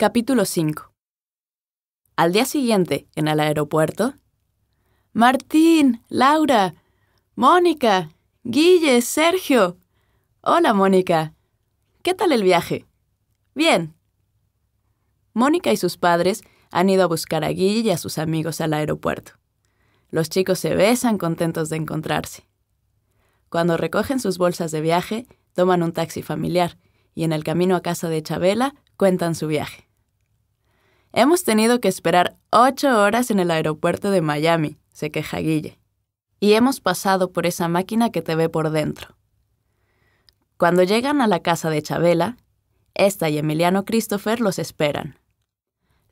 Capítulo 5 Al día siguiente, en el aeropuerto, Martín, Laura, Mónica, Guille, Sergio. Hola, Mónica. ¿Qué tal el viaje? Bien. Mónica y sus padres han ido a buscar a Guille y a sus amigos al aeropuerto. Los chicos se besan contentos de encontrarse. Cuando recogen sus bolsas de viaje, toman un taxi familiar y en el camino a casa de Chabela cuentan su viaje. Hemos tenido que esperar ocho horas en el aeropuerto de Miami, se queja Guille. Y hemos pasado por esa máquina que te ve por dentro. Cuando llegan a la casa de Chabela, esta y Emiliano Christopher los esperan.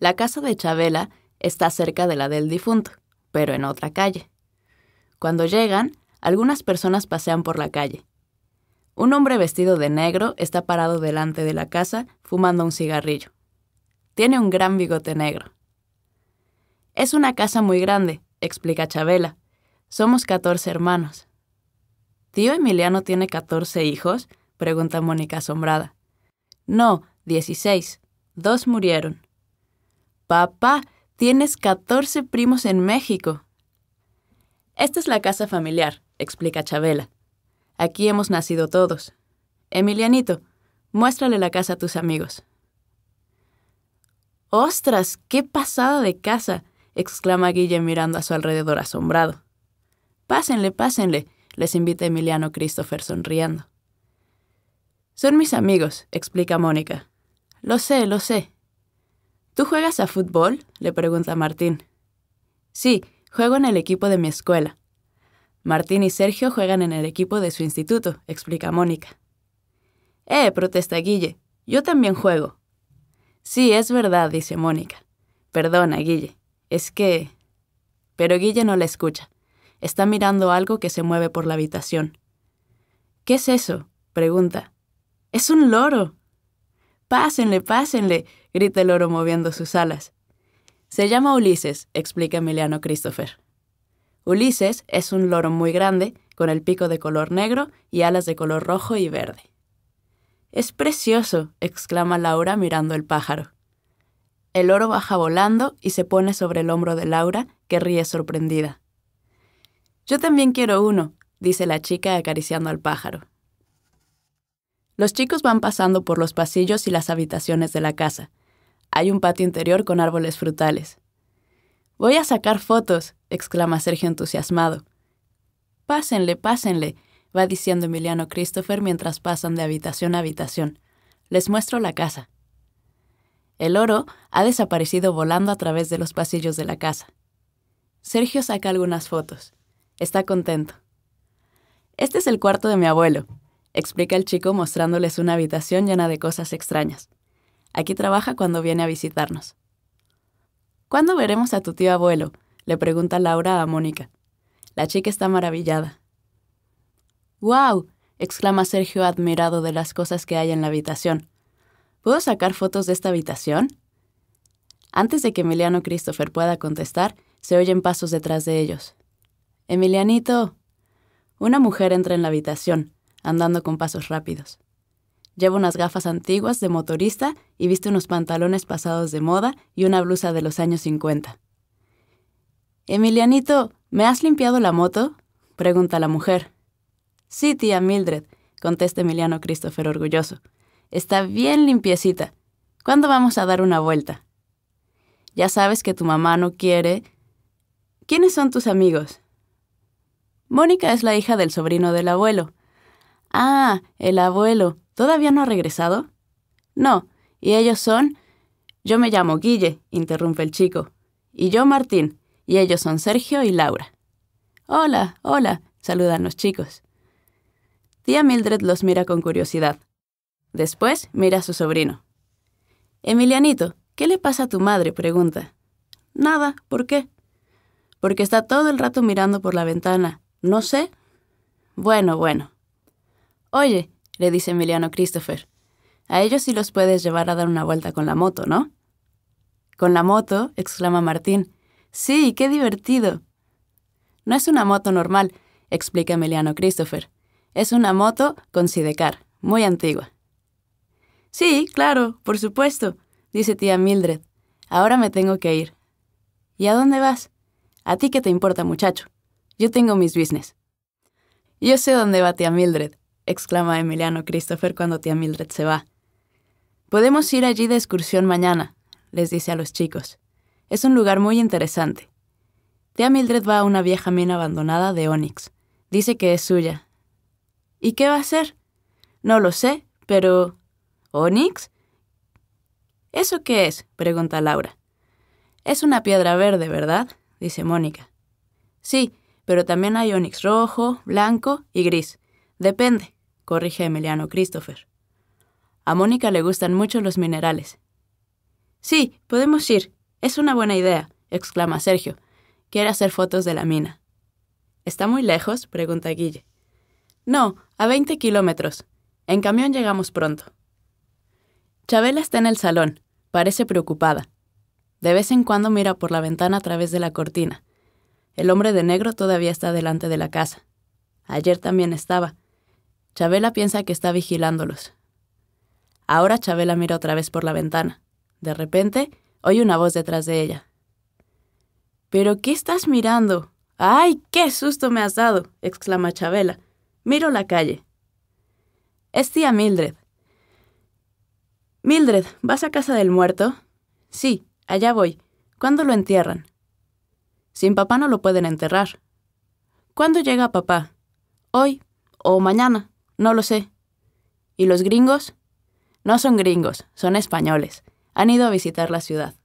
La casa de Chabela está cerca de la del difunto, pero en otra calle. Cuando llegan, algunas personas pasean por la calle. Un hombre vestido de negro está parado delante de la casa fumando un cigarrillo. Tiene un gran bigote negro. Es una casa muy grande, explica Chabela. Somos 14 hermanos. ¿Tío Emiliano tiene 14 hijos? pregunta Mónica asombrada. No, 16. Dos murieron. Papá, tienes 14 primos en México. Esta es la casa familiar, explica Chabela. Aquí hemos nacido todos. Emilianito, muéstrale la casa a tus amigos. ¡Ostras! ¡Qué pasada de casa! exclama Guille mirando a su alrededor asombrado. Pásenle, pásenle, les invita Emiliano Christopher sonriendo. Son mis amigos, explica Mónica. Lo sé, lo sé. ¿Tú juegas a fútbol? le pregunta Martín. Sí, juego en el equipo de mi escuela. Martín y Sergio juegan en el equipo de su instituto, explica Mónica. Eh, protesta Guille, yo también juego. Sí, es verdad, dice Mónica. Perdona, Guille. Es que... Pero Guille no la escucha. Está mirando algo que se mueve por la habitación. ¿Qué es eso? pregunta. Es un loro. Pásenle, pásenle, grita el loro moviendo sus alas. Se llama Ulises, explica Emiliano Christopher. Ulises es un loro muy grande, con el pico de color negro y alas de color rojo y verde. Es precioso, exclama Laura mirando el pájaro. El oro baja volando y se pone sobre el hombro de Laura, que ríe sorprendida. Yo también quiero uno, dice la chica acariciando al pájaro. Los chicos van pasando por los pasillos y las habitaciones de la casa. Hay un patio interior con árboles frutales. Voy a sacar fotos, exclama Sergio entusiasmado. Pásenle, pásenle, va diciendo Emiliano Christopher mientras pasan de habitación a habitación. Les muestro la casa. El oro ha desaparecido volando a través de los pasillos de la casa. Sergio saca algunas fotos. Está contento. Este es el cuarto de mi abuelo, explica el chico mostrándoles una habitación llena de cosas extrañas. Aquí trabaja cuando viene a visitarnos. ¿Cuándo veremos a tu tío abuelo? le pregunta Laura a Mónica. La chica está maravillada. ¡Wow! exclama Sergio admirado de las cosas que hay en la habitación. ¿Puedo sacar fotos de esta habitación? Antes de que Emiliano Christopher pueda contestar, se oyen pasos detrás de ellos. Emilianito. Una mujer entra en la habitación, andando con pasos rápidos. Lleva unas gafas antiguas de motorista y viste unos pantalones pasados de moda y una blusa de los años 50. Emilianito, ¿me has limpiado la moto? pregunta la mujer. Sí, tía Mildred, contesta Emiliano Christopher orgulloso. Está bien limpiecita. ¿Cuándo vamos a dar una vuelta? Ya sabes que tu mamá no quiere. ¿Quiénes son tus amigos? Mónica es la hija del sobrino del abuelo. Ah, el abuelo. ¿Todavía no ha regresado? No, y ellos son... Yo me llamo Guille, interrumpe el chico. Y yo Martín, y ellos son Sergio y Laura. Hola, hola, saludan los chicos. Tía Mildred los mira con curiosidad. Después mira a su sobrino. Emilianito, ¿qué le pasa a tu madre? pregunta. Nada, ¿por qué? Porque está todo el rato mirando por la ventana. No sé. Bueno, bueno. Oye, le dice Emiliano Christopher, a ellos sí los puedes llevar a dar una vuelta con la moto, ¿no? Con la moto, exclama Martín. Sí, qué divertido. No es una moto normal, explica Emiliano Christopher. Es una moto con sidecar, muy antigua. Sí, claro, por supuesto, dice tía Mildred. Ahora me tengo que ir. ¿Y a dónde vas? A ti qué te importa, muchacho. Yo tengo mis business. Yo sé dónde va tía Mildred, exclama Emiliano Christopher cuando tía Mildred se va. Podemos ir allí de excursión mañana, les dice a los chicos. Es un lugar muy interesante. Tía Mildred va a una vieja mina abandonada de Onyx. Dice que es suya, ¿Y qué va a hacer? No lo sé, pero... ¿Onyx? ¿Eso qué es? pregunta Laura. Es una piedra verde, ¿verdad? dice Mónica. Sí, pero también hay onix rojo, blanco y gris. Depende, corrige Emiliano Christopher. A Mónica le gustan mucho los minerales. Sí, podemos ir. Es una buena idea, exclama Sergio. Quiere hacer fotos de la mina. ¿Está muy lejos? pregunta Guille. No, a 20 kilómetros. En camión llegamos pronto. Chabela está en el salón. Parece preocupada. De vez en cuando mira por la ventana a través de la cortina. El hombre de negro todavía está delante de la casa. Ayer también estaba. Chabela piensa que está vigilándolos. Ahora Chabela mira otra vez por la ventana. De repente, oye una voz detrás de ella. ¿Pero qué estás mirando? ¡Ay, qué susto me has dado! exclama Chabela. Miro la calle. Es tía Mildred. Mildred, ¿vas a casa del muerto? Sí, allá voy. ¿Cuándo lo entierran? Sin papá no lo pueden enterrar. ¿Cuándo llega papá? Hoy o mañana, no lo sé. ¿Y los gringos? No son gringos, son españoles. Han ido a visitar la ciudad.